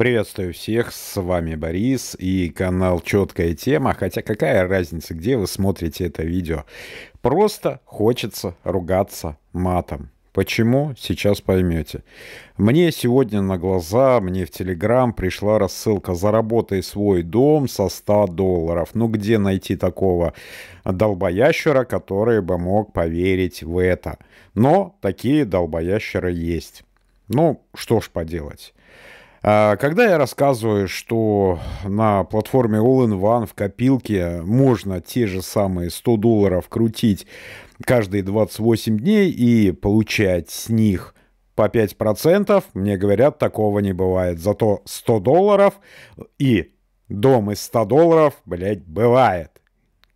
Приветствую всех, с вами Борис и канал «Четкая тема», хотя какая разница, где вы смотрите это видео. Просто хочется ругаться матом. Почему? Сейчас поймете. Мне сегодня на глаза, мне в Телеграм пришла рассылка «Заработай свой дом со 100 долларов». Ну где найти такого долбоящера, который бы мог поверить в это? Но такие долбоящеры есть. Ну, что ж поделать. А, когда я рассказываю, что на платформе All-in-One в копилке можно те же самые 100 долларов крутить каждые 28 дней и получать с них по 5%, мне говорят, такого не бывает. Зато 100 долларов и дом из 100 долларов, блядь, бывает.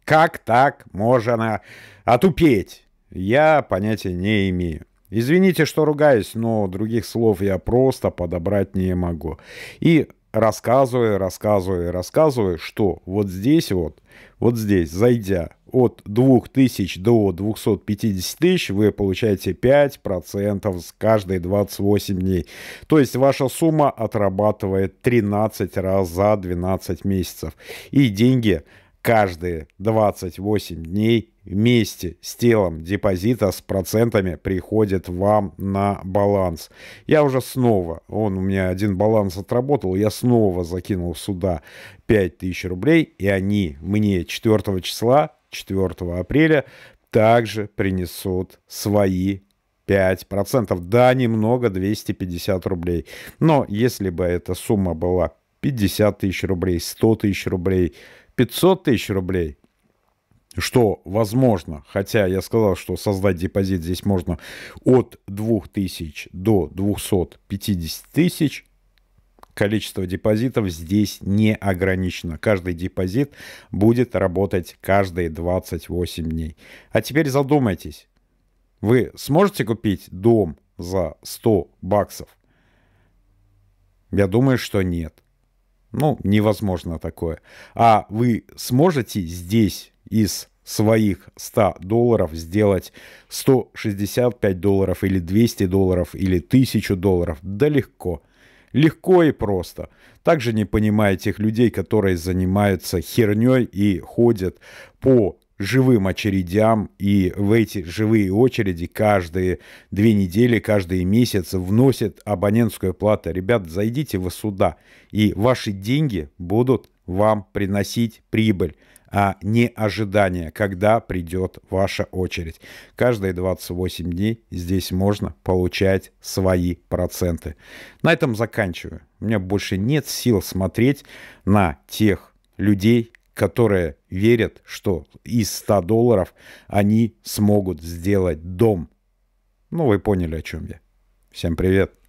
Как так можно отупеть? Я понятия не имею. Извините, что ругаюсь, но других слов я просто подобрать не могу. И рассказываю, рассказываю, рассказываю, что вот здесь вот, вот здесь, зайдя от 2000 до 250 тысяч, вы получаете 5% с каждые 28 дней. То есть ваша сумма отрабатывает 13 раз за 12 месяцев. И деньги каждые 28 дней вместе с телом депозита с процентами приходит вам на баланс. Я уже снова, он у меня один баланс отработал, я снова закинул сюда 5000 рублей, и они мне 4 числа, 4 апреля, также принесут свои 5%. Да, немного, 250 рублей. Но если бы эта сумма была 50 тысяч рублей, 100 тысяч рублей – 500 тысяч рублей, что возможно, хотя я сказал, что создать депозит здесь можно от 2000 до 250 тысяч, количество депозитов здесь не ограничено. Каждый депозит будет работать каждые 28 дней. А теперь задумайтесь, вы сможете купить дом за 100 баксов? Я думаю, что нет. Ну, невозможно такое. А вы сможете здесь из своих 100 долларов сделать 165 долларов или 200 долларов или 1000 долларов? Да легко. Легко и просто. Также не понимая тех людей, которые занимаются херней и ходят по живым очередям, и в эти живые очереди каждые две недели, каждый месяц вносят абонентскую плату. Ребят, зайдите вы сюда, и ваши деньги будут вам приносить прибыль а не ожидание, когда придет ваша очередь. Каждые 28 дней здесь можно получать свои проценты. На этом заканчиваю. У меня больше нет сил смотреть на тех людей, которые верят, что из 100 долларов они смогут сделать дом. Ну, вы поняли, о чем я. Всем привет!